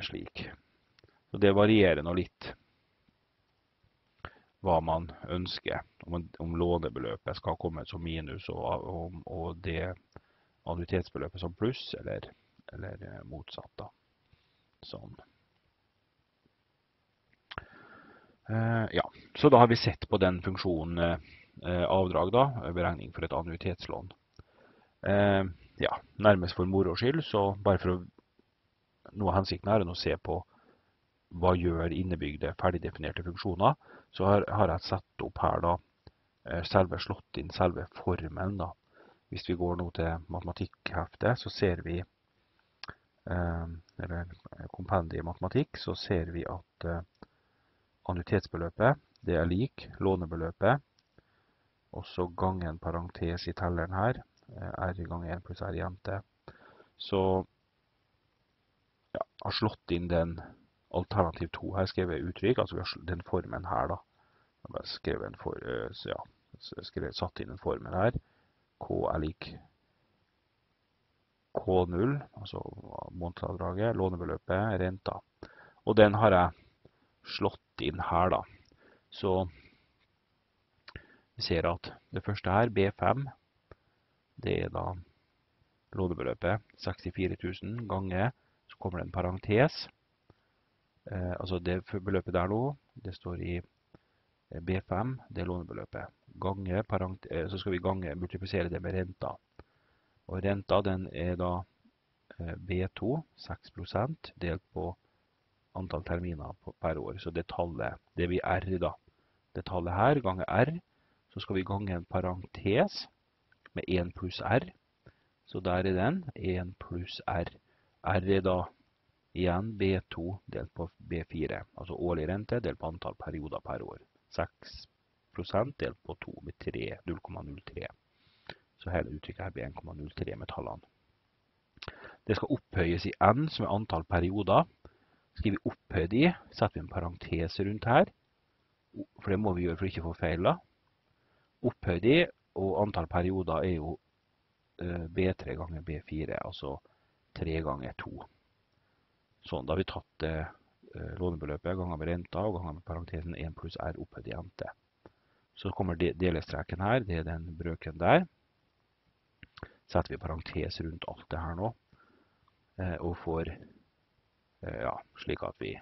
slik. Så det varierer nå litt hva man ønsker. Om, om lånebeløpet skal komme som minus, og, og, og det annuitetsbeløpet som pluss, eller, eller eh, motsatt. da. Sånn. Eh, ja, så da har vi sett på den funksjonen eh, eh, avdrag, da, beregning for et annuitetslån. Eh, ja, nærmest for moro skyld, så bare for å Noe av hensikten er å se på hva gjør innebygde ferdigdefinerte funksjoner, så har, har, jeg sett opp her da, eh, selve slått inn selve formelen. Da. Hvis vi går nå til matematikkheftet, så ser vi eh, eller kompendiet i matematikk, så ser vi at eh, annuitetsbeløpet, det er lik lånebeløpet, og så gangen parentes i telleren her, r gang 1 pluss r i mt. Så ja, har slått inn den alternativ 2. Her skrev jeg uttrykk, altså vi har den formen her da. Jeg skrev en for, eh, ja, skrev, satt inn en formel her. K er lik K0, altså månedsavdraget, lånebeløpet, renta. Og den har jeg slått inn her da. Så vi ser at det første her, B5, det er da lånebeløpet 64 000 ganger, så kommer det en parentes, Eh, altså det beløpet der nå, det står i eh, B5, det er lånebeløpet. Gange, eh, så skal vi gange, multiplisere det med renta. Og renta den er da B2, 6 delt på antall terminer per år. Så det tallet, det blir R da. Det tallet her, ganger R, så skal vi gange en parentes med 1 pluss R. Så der er den, 1 pluss R. R er da Igjen B2 delt på B4, altså årlig rente delt på antall perioder per år. 6 delt på 2 med 0,03. Så hele uttrykket her blir 1,03 med tallene. Det skal opphøyes i n, som er antall perioder. Skriver vi opphøyd i, setter vi en parentese rundt her, for det må vi gjøre for ikke å få feil. Opphøyd i og antall perioder er jo eh, B3 ganger B4, altså 3 ganger 2. Sånn, da har vi tatt det eh, lånebeløpet ganger med renta og ganger med parentesen 1 pluss R opphøyd i MT. Så kommer delestreken her, det er den brøken der. Setter vi parentes rundt alt det her nå, eh, og får eh, ja, slik at vi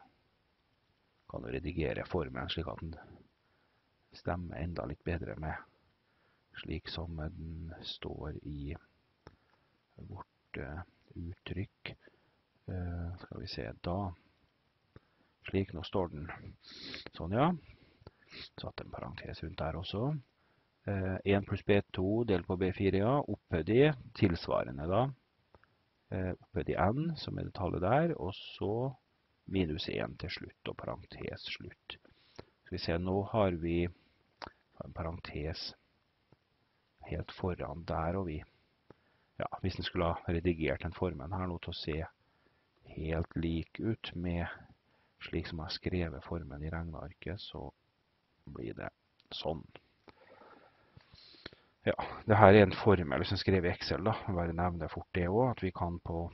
kan redigere formen slik at den stemmer enda litt bedre med slik som den står i vårt uttrykk. Eh, skal vi se, da Slik, nå står den. Sånn, ja. Satt en parentes rundt der også. 1 eh, pluss B2 delt på B4, ja. Opphøyd i tilsvarende, da. Eh, opphøyd i N, som er det tallet der. Og så minus 1 til slutt, og parentes slutt. Skal vi se, nå har vi en parentes helt foran der, og vi ja, hvis en skulle ha redigert den formen her nå til å se helt lik ut med slik som jeg har skrevet formen i regnearket, så blir det sånn. Ja, det her er en formel som liksom skriver i Excel. da, bare nevne fort det òg, at vi kan på,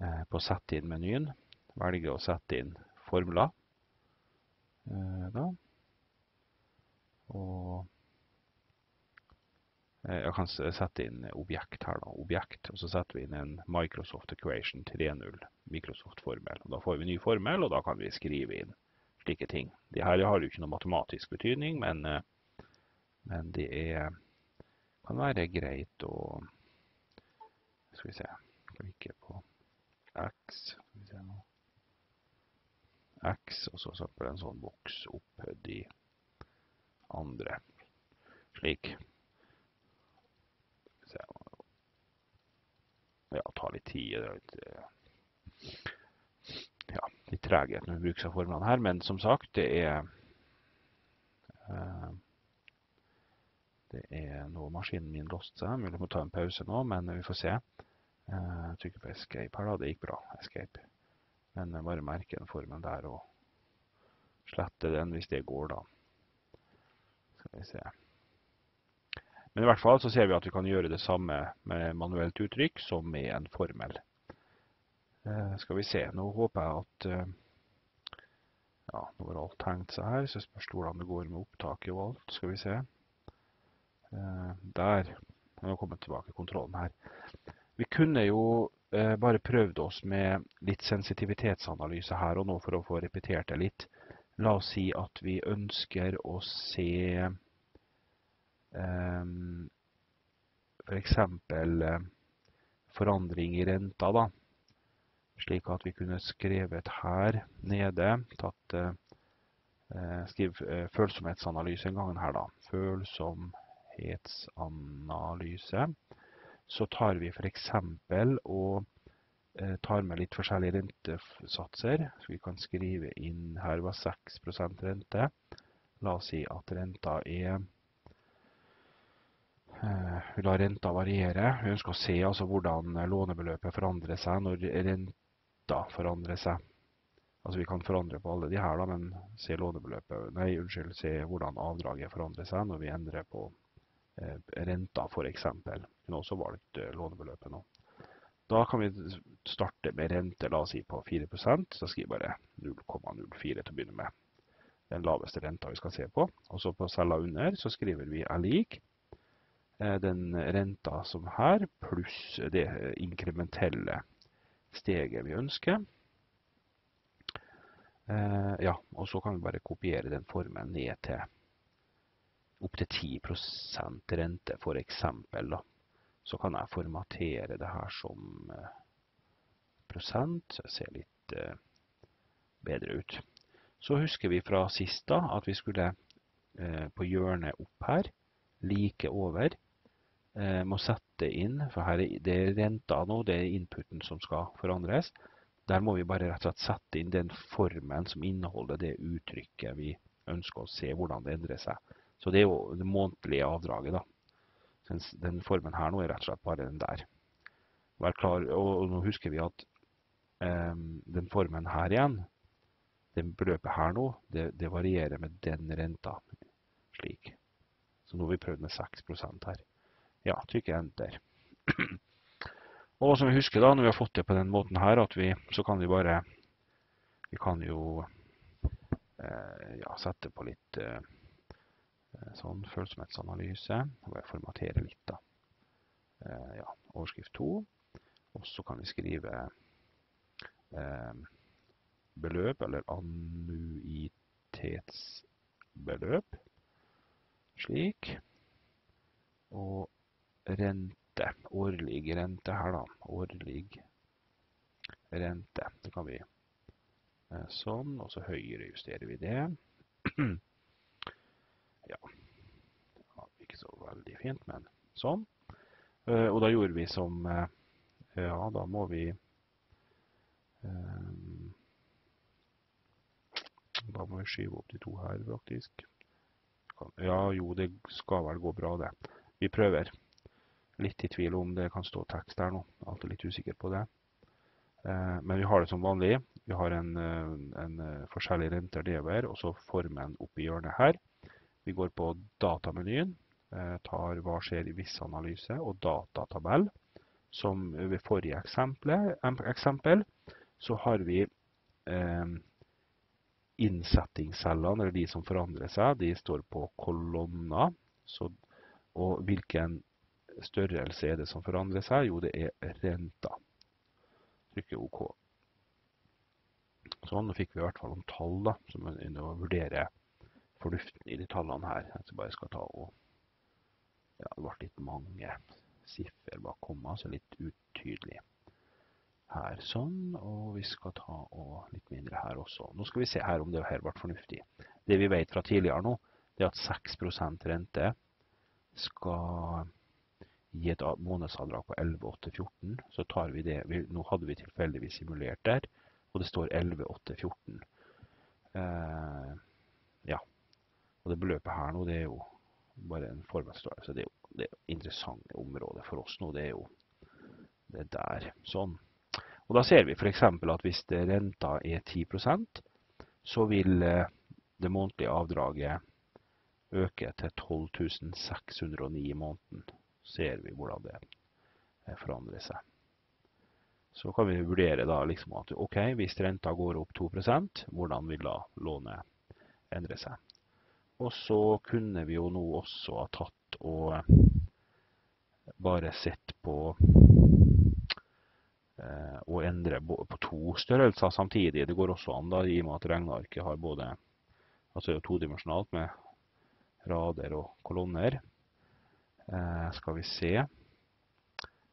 eh, på sette inn menyen velge å sette inn formler. Eh, da. Og Eh, jeg kan sette inn objekt her, da. Objekt. Og så setter vi inn en Microsoft Equation 3.0 Microsoft-formel. Da får vi ny formel, og da kan vi skrive inn slike ting. De her har jo ikke noe matematisk betydning, men, eh, men det er, kan være greit å Skal vi se Klikke på X. Skal vi se nå. X, og så søppel en sånn boks opphøyd i andre. Slik. ja, tar litt tid. Litt, ja, litt treghet når vi bruker seg formene her, men som sagt, det er eh, det er nå maskinen min låste seg. Vi må ta en pause nå, men vi får se. Eh, jeg trykker på escape her, da. Det gikk bra. Escape. Men jeg bare merker den formen der og sletter den hvis det går, da. Skal vi se. Men i hvert fall så ser vi at vi kan gjøre det samme med manuelt uttrykk som med en formel. Eh, skal vi se, nå håper jeg at eh, ja, nå har alt tegnet seg her, så spørs det hvordan det går med opptaket og alt. Skal vi se. Eh, der. Nå kommer jeg tilbake kontrollen her. Vi kunne jo bare prøvd oss med litt sensitivitetsanalyse her og nå for å få repetert det litt. La oss si at vi ønsker å se Ehm, for eksempel eh, forandring i renta, da. slik at vi kunne skrevet her nede tatt eh, Skriv eh, følsomhetsanalyse en gang her, da. Følsomhetsanalyse. Så tar vi for eksempel og tar med litt forskjellige rentesatser. Så vi kan skrive inn her var 6 rente. La oss si at renta er vi eh, lar renta variere. Vi ønsker å se altså, hvordan eh, lånebeløpet forandrer seg når renta forandrer seg. Altså Vi kan forandre på alle de her, da, men se lånebeløpet, nei, unnskyld, se hvordan avdraget forandrer seg når vi endrer på eh, renta f.eks. har også valgt eh, lånebeløpet nå. Da kan vi starte med rente la oss si på 4 Da skriver vi bare 0,04 til å begynne med. Den laveste renta vi skal se på. Og så på cella under så skriver vi er lik Eh, den renta som her, pluss det inkrementelle steget vi ønsker. Eh, ja, og så kan vi bare kopiere den formen ned til opp til 10 rente, eksempel. Så kan jeg formatere det her som eh, prosent. så Det ser litt bedre ut. Så husker vi fra sist da at vi skulle på hjørnet opp her, like over, Eh, må sette inn, for her er det renta nå, det er inputen som skal forandres. Der må vi bare rett og slett sette inn den formen som inneholder det uttrykket vi ønsker å se hvordan det endrer seg. Så det er jo det månedlige avdraget, da. Mens den formen her nå er rett og slett bare den der. Vær klar, og nå husker vi at um, den formen her igjen, den beløpet her nå, det, det varierer med den renta. Slik. Så nå har vi prøvd med 6 her ja, trykker enter. Og som vi husker da, når vi har fått det på den måten her, at vi, så kan vi bare, vi kan jo eh, ja, sette på litt eh, eh sånn følsomhetsanalyse, og formatere litt da. Eh, ja, overskrift 2, og så kan vi skrive eh, beløp, eller annuitetsbeløp, slik, og rente. Årlig rente her, da. Årlig rente. Det kan vi eh, sånn, og så høyere justerer vi det. [clears throat] ja. ja ikke så veldig fint, men sånn. Eh, og da gjorde vi som eh, Ja, da må vi Da må vi skyve opp de to her, praktisk. Ja, jo, det skal vel gå bra, det. Vi prøver. Litt i tvil om det kan stå tekst der nå. Alltid litt usikker på det. Eh, men vi har det som vanlig. Vi har en, eh, en eh, forskjellig renter nedover, og så formen oppe i hjørnet her. Vi går på datamenyen, tar hva skjer i vissanalyse og datatabell. Som ved forrige eksempel, eksempel så har vi eh, innsettingscellene, eller de som forandrer seg, de står på kolonner. Så, og hvilken størrelse er det som forandrer seg? Jo, det er renta. Trykker OK. Sånn, nå fikk vi i hvert fall om tall da, som er inne og vurderer fornuften i de tallene her. Jeg bare skal ta og ja, Det ble litt mange siffer bak komma, så litt utydelig. Her sånn, og vi skal ta og litt mindre her også. Nå skal vi se her om det her ble fornuftig. Det vi vet fra tidligere nå, det er at 6 rente skal i et månedsavdrag på 11,814, så tar vi det vi, Nå hadde vi tilfeldigvis simulert der, og det står 11,814. Eh, ja. Og det beløpet her nå, det er jo bare en formelstørrelse. Det er jo det er interessante området for oss nå. Det er jo det der. Sånn. Og da ser vi f.eks. at hvis renta er 10 så vil eh, det månedlige avdraget øke til 12 609 i måneden ser vi hvordan det eh, forandrer seg. Så kan vi vurdere da liksom at ok, hvis renta går opp 2 hvordan vil da lånet endre seg. Og så kunne vi jo nå også ha tatt og eh, bare sett på eh, å endre på to størrelser samtidig. Det går også an, da, i og med at regnearket har både altså todimensjonalt med rader og kolonner. Eh, skal vi se.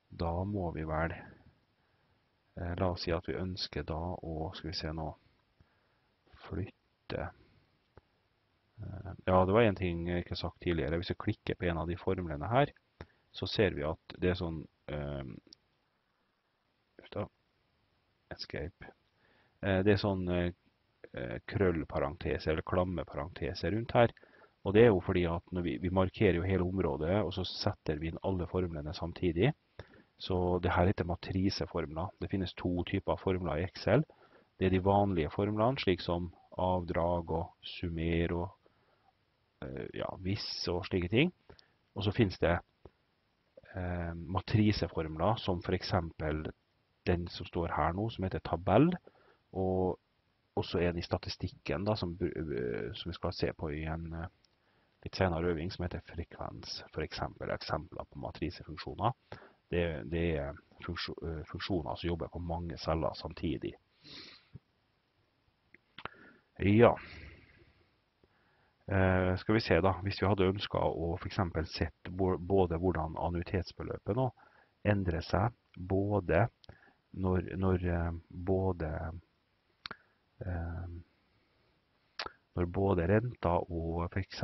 Da må vi vel eh, La oss si at vi ønsker da å Skal vi se nå Flytte eh, Ja, det var én ting jeg ikke har sagt tidligere. Hvis vi klikker på en av de formlene her, så ser vi at det er sånn Uff da. Escape. Det er sånn krøllparenteser eller klammeparenteser rundt her. Og det er jo fordi at vi, vi, markerer jo hele området, og så setter vi inn alle formlene samtidig. Så det her heter matriseformler. Det finnes to typer formler i Excel. Det er de vanlige formlene, slik som avdrag og summer og eh, ja, hvis og slike ting. Og så finnes det eh, matriseformler som f.eks. den som står her nå, som heter tabell. Og også en i statistikken da, som, eh, som vi skal se på i en eh, litt senere øving som heter frekvens. F.eks. eksempler på matrisefunksjoner. Det, det er eh, funksjoner som jobber på mange celler samtidig. Ja. Eh, skal vi se da, Hvis vi hadde ønska å f.eks. sett både hvordan annuitetsbeløpet nå endrer seg, både når, når eh, både eh, når både renta og f.eks.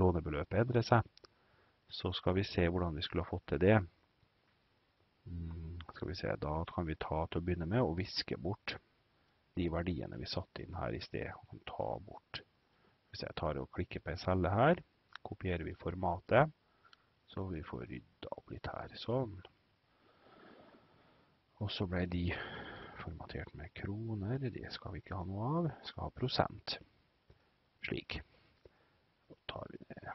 lånebeløpet endrer seg, så skal vi se hvordan vi skulle ha fått til det. Mm, skal vi se, Da kan vi ta til å begynne med å viske bort de verdiene vi satte inn her i sted. Og ta bort. Hvis jeg tar og klikker på en celle her, kopierer vi formatet, så vi får rydda opp litt her. Sånn. Og så ble de formatert med kroner. Det skal vi ikke ha noe av. Vi skal ha prosent slik. Så tar vi ned.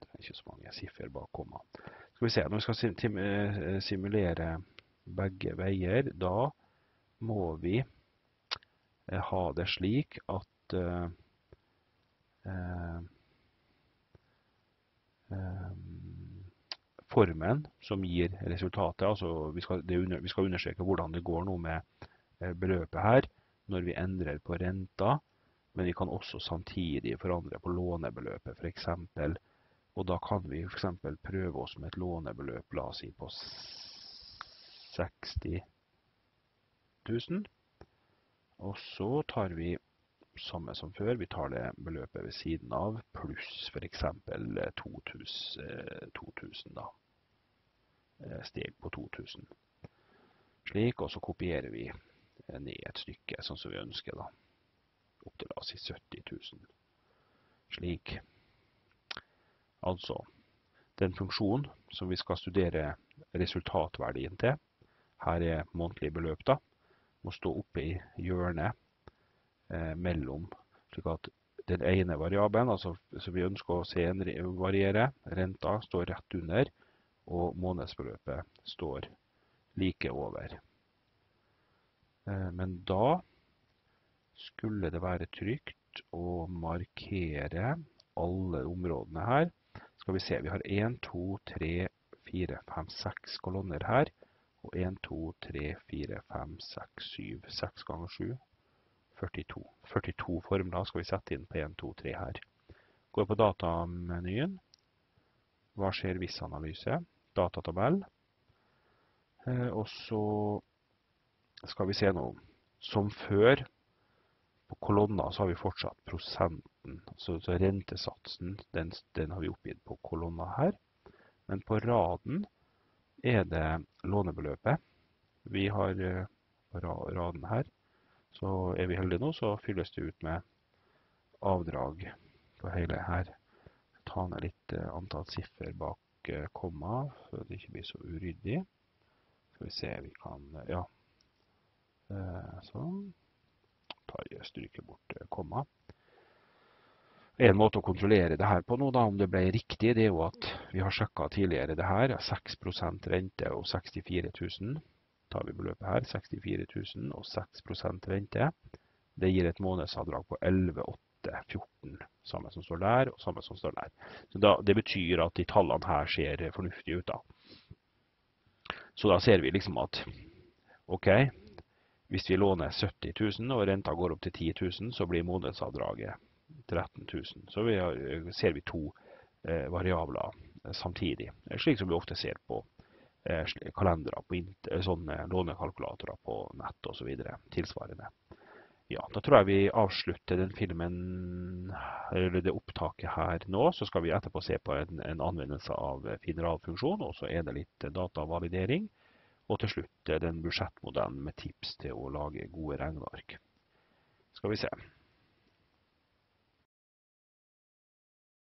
Det er ikke så mange siffer bak komma. Skal vi se, når vi skal eh, simulere begge veier, da må vi eh, ha det slik at uh, uh, formen som gir resultatet, altså vi skal, under, vi skal understreke hvordan det går nå med beløpet her, når vi endrer på renta, men vi kan også samtidig forandre på lånebeløpet, f.eks. Og da kan vi f.eks. prøve oss med et lånebeløp, la oss si på 60 000. Og så tar vi samme som før, vi tar det beløpet ved siden av, pluss f.eks. 2000, 2000 da. Eh, steg på 2000. Slik, og så kopierer vi eh, ned et stykke, sånn som vi ønsker da opptil la oss si 70 000. Slik. Altså, den funksjonen som vi skal studere resultatverdien til, her er månedlige beløp da, må stå oppe i hjørnet eh, mellom, slik at den ene variabelen, altså som vi ønsker å se en variere, renta står rett under, og månedsbeløpet står like over. Eh, men da skulle det være trygt å markere alle områdene her. Skal vi se, vi har 1, 2, 3, 4, 5, 6 kolonner her. Og 1, 2, 3, 4, 5, 6, 7. 6 ganger 7, 42. 42 formler skal vi sette inn på 1, 2, 3 her. Går på datamenyen. Hva skjer hvis analyse? Datatabell. Eh, og så skal vi se nå. Som før på kolonner så har vi fortsatt prosenten. Så, så rentesatsen den, den, har vi oppgitt på kolonner her. Men på raden er det lånebeløpet. Vi har eh, ra, raden her. Så er vi heldige nå, så fylles det ut med avdrag på hele her. Ta ned litt eh, antall siffer bak eh, komma, så det ikke blir så uryddig. Skal vi se, vi kan Ja, sånn tar stryker bort eh, komma. En måte å kontrollere det her på nå, da, om det ble riktig, det er jo at vi har sjekka tidligere det her. 6 rente og 64 000. Tar vi beløpet her, 64 000 og 6 rente. Det gir et månedsavdrag på 11,814. Samme som står der, og samme som står der. Så da, det betyr at de tallene her ser fornuftige ut, da. Så da ser vi liksom at OK, hvis vi låner 70 000 og renta går opp til 10 000, så blir månedsavdraget 13 000. Så vi har, eh, ser vi to eh, variabler samtidig, eh, slik som vi ofte ser på eh, kalendere, på eh, sånne lånekalkulatorer på nett osv. tilsvarende. Ja, da tror jeg vi avslutter den filmen, eller det opptaket her nå. Så skal vi etterpå se på en, en anvendelse av finalfunksjon, og så er det litt datavalidering. Og til slutt den budsjettmodellen med tips til å lage gode regneark. Skal vi se.